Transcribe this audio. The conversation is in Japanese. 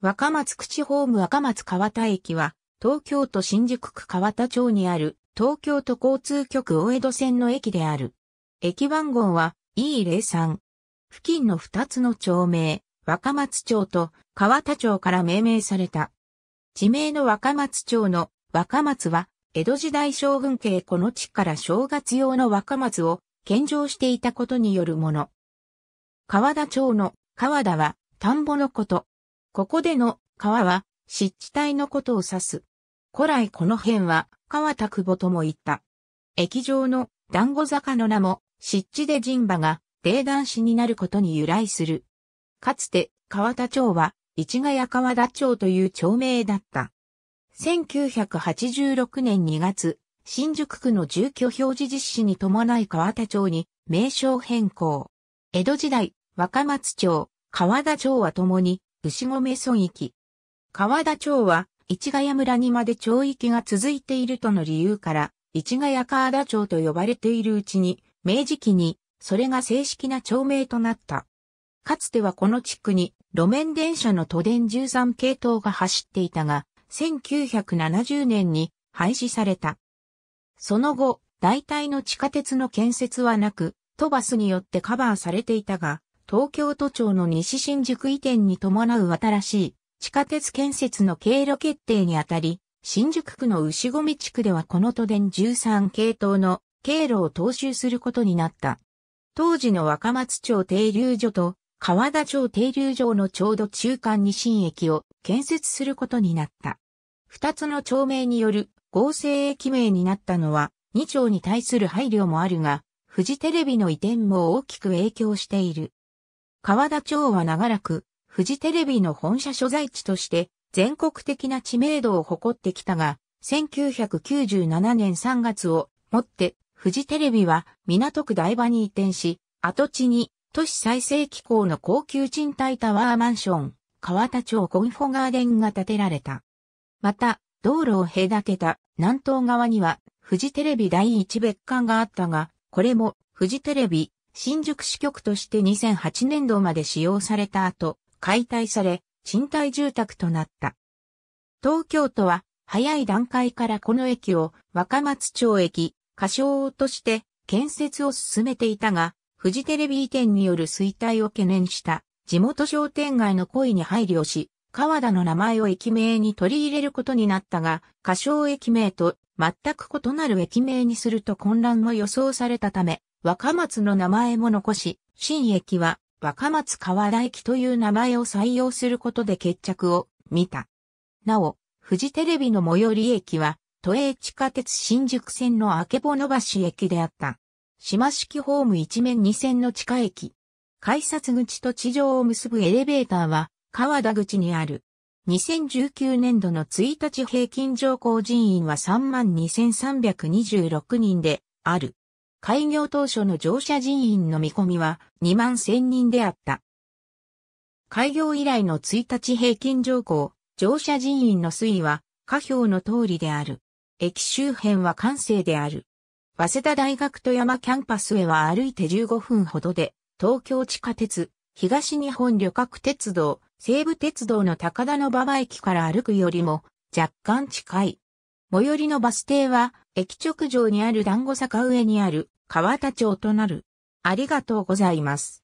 若松口ホーム若松川田駅は、東京都新宿区川田町にある、東京都交通局大江戸線の駅である。駅番号は E03。付近の2つの町名、若松町と川田町から命名された。地名の若松町の若松は、江戸時代将軍家この地から正月用の若松を献上していたことによるもの。川田町の川田は田んぼのこと。ここでの川は湿地帯のことを指す。古来この辺は川田久保とも言った。液状の団子坂の名も湿地で人馬が霊団子になることに由来する。かつて川田町は市ヶ谷川田町という町名だった。1986年2月、新宿区の住居表示実施に伴い川田町に名称変更。江戸時代、若松町、川田町は共に牛込村域。川田町は、市ヶ谷村にまで町域が続いているとの理由から、市ヶ谷川田町と呼ばれているうちに、明治期に、それが正式な町名となった。かつてはこの地区に、路面電車の都電13系統が走っていたが、1970年に廃止された。その後、大体の地下鉄の建設はなく、都バスによってカバーされていたが、東京都庁の西新宿移転に伴う新しい地下鉄建設の経路決定にあたり、新宿区の牛込地区ではこの都電13系統の経路を踏襲することになった。当時の若松町停留所と川田町停留所のちょうど中間に新駅を建設することになった。二つの町名による合成駅名になったのは二町に対する配慮もあるが、富士テレビの移転も大きく影響している。川田町は長らく、富士テレビの本社所在地として全国的な知名度を誇ってきたが、1997年3月をもって富士テレビは港区台場に移転し、跡地に都市再生機構の高級賃貸タワーマンション、川田町コンフォガーデンが建てられた。また、道路を隔てた南東側には富士テレビ第一別館があったが、これも富士テレビ新宿支局として2008年度まで使用された後、解体され、賃貸住宅となった。東京都は、早い段階からこの駅を若松町駅、仮称として建設を進めていたが、フジテレビ移転による衰退を懸念した地元商店街の声に配慮し、川田の名前を駅名に取り入れることになったが、仮称駅名と全く異なる駅名にすると混乱も予想されたため、若松の名前も残し、新駅は若松河原駅という名前を採用することで決着を見た。なお、富士テレビの最寄り駅は、都営地下鉄新宿線の明けぼの橋駅であった。島式ホーム一面二線の地下駅。改札口と地上を結ぶエレベーターは、川田口にある。2019年度の1日平均乗降人員は32,326人である。開業当初の乗車人員の見込みは2万1000人であった。開業以来の1日平均乗降、乗車人員の推移は下表の通りである。駅周辺は完成である。早稲田大学富山キャンパスへは歩いて15分ほどで、東京地下鉄、東日本旅客鉄道、西武鉄道の高田の馬場駅から歩くよりも若干近い。最寄りのバス停は駅直上にある団子坂上にある川田町となる。ありがとうございます。